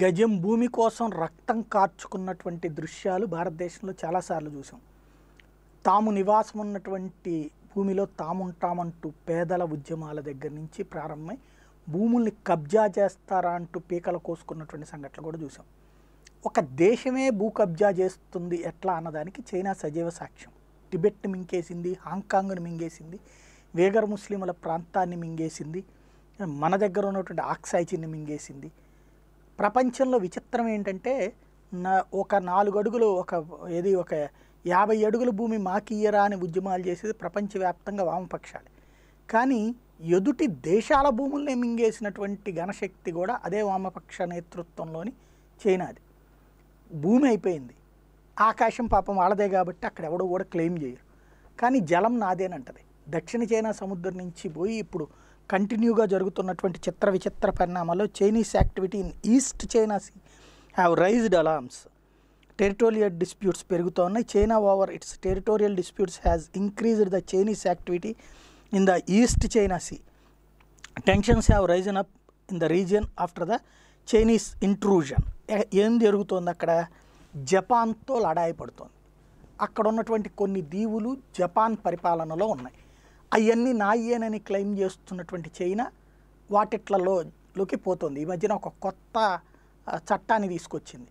గజం భూమి కోసం రక్తం కార్చుకున్నటువంటి దృశ్యాలు భారతదేశంలో చాలాసార్లు చూసాం తాము నివాసం ఉన్నటువంటి భూమిలో తాముంటామంటూ పేదల ఉద్యమాల దగ్గర నుంచి ప్రారంభమై భూముల్ని కబ్జా చేస్తారా అంటూ పీకలు కోసుకున్నటువంటి సంఘటనలు కూడా చూసాం ఒక దేశమే భూ కబ్జా చేస్తుంది ఎట్లా అన్నదానికి చైనా సజీవ సాక్ష్యం టిబెట్ని మింగేసింది హాంకాంగ్ను మింగేసింది వేగర్ ముస్లింల ప్రాంతాన్ని మింగేసింది మన దగ్గర ఉన్నటువంటి ఆక్సైజిన్ని మింగేసింది ప్రపంచంలో విచిత్రం ఏంటంటే నా ఒక నాలుగు అడుగులు ఒక ఏది ఒక యాభై అడుగుల భూమి మాకియ్యరా అని ఉద్యమాలు చేసేది ప్రపంచవ్యాప్తంగా వామపక్షాలే కానీ ఎదుటి దేశాల భూముల్ని మింగేసినటువంటి ఘనశక్తి కూడా అదే వామపక్ష నేతృత్వంలోని చైనాది భూమి అయిపోయింది ఆకాశం పాపం వాళ్ళదే కాబట్టి అక్కడ ఎవడో కూడా క్లెయిమ్ చేయరు కానీ జలం నాదేనంటది దక్షిణ చైనా సముద్రం నుంచి పోయి ఇప్పుడు కంటిన్యూగా జరుగుతున్నటువంటి చిత్ర విచిత్ర పరిణామాల్లో Chinese activity in East China Sea have raised alarms territorial disputes పెరుగుతూ ఉన్నాయి China over its territorial disputes has increased the Chinese activity in the East China Sea tensions have risen up in the region after the Chinese intrusion ఏం జరుగుతోంది అక్కడ జపాన్తో లడాయి పడుతోంది అక్కడ ఉన్నటువంటి కొన్ని దీవులు జపాన్ పరిపాలనలో ఉన్నాయి అవన్నీ నాయేనని క్లెయిమ్ చేస్తున్నటువంటి చైనా వాటిట్లలోకి పోతుంది ఈ మధ్యన ఒక కొత్త చట్టాన్ని తీసుకొచ్చింది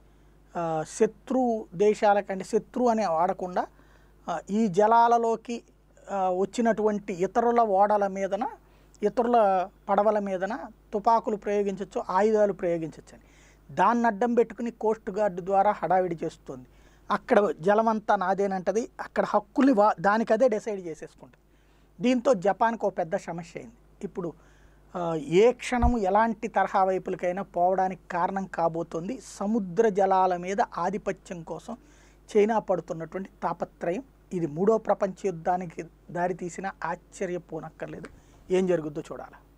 శత్రు దేశాలకంటే శత్రు అని వాడకుండా ఈ జలాలలోకి వచ్చినటువంటి ఇతరుల ఓడల మీదన ఇతరుల పడవల మీదన తుపాకులు ప్రయోగించవచ్చు ఆయుధాలు ప్రయోగించవచ్చు అని దాన్ని అడ్డం పెట్టుకుని కోస్ట్ గార్డు ద్వారా హడావిడి చేస్తుంది అక్కడ జలమంతా నాదేనంటది అక్కడ హక్కుల్ని వా దానికదే డిసైడ్ చేసేసుకుంటుంది దీంతో జపాన్కు ఒక పెద్ద సమస్య అయింది ఇప్పుడు ఏ క్షణము ఎలాంటి తరహా వైపులకైనా పోవడానికి కారణం కాబోతోంది సముద్ర జలాల మీద ఆధిపత్యం కోసం చైనా పడుతున్నటువంటి తాపత్రయం ఇది మూడో ప్రపంచ యుద్ధానికి దారితీసిన ఆశ్చర్యపోనక్కర్లేదు ఏం జరుగుద్దో చూడాలి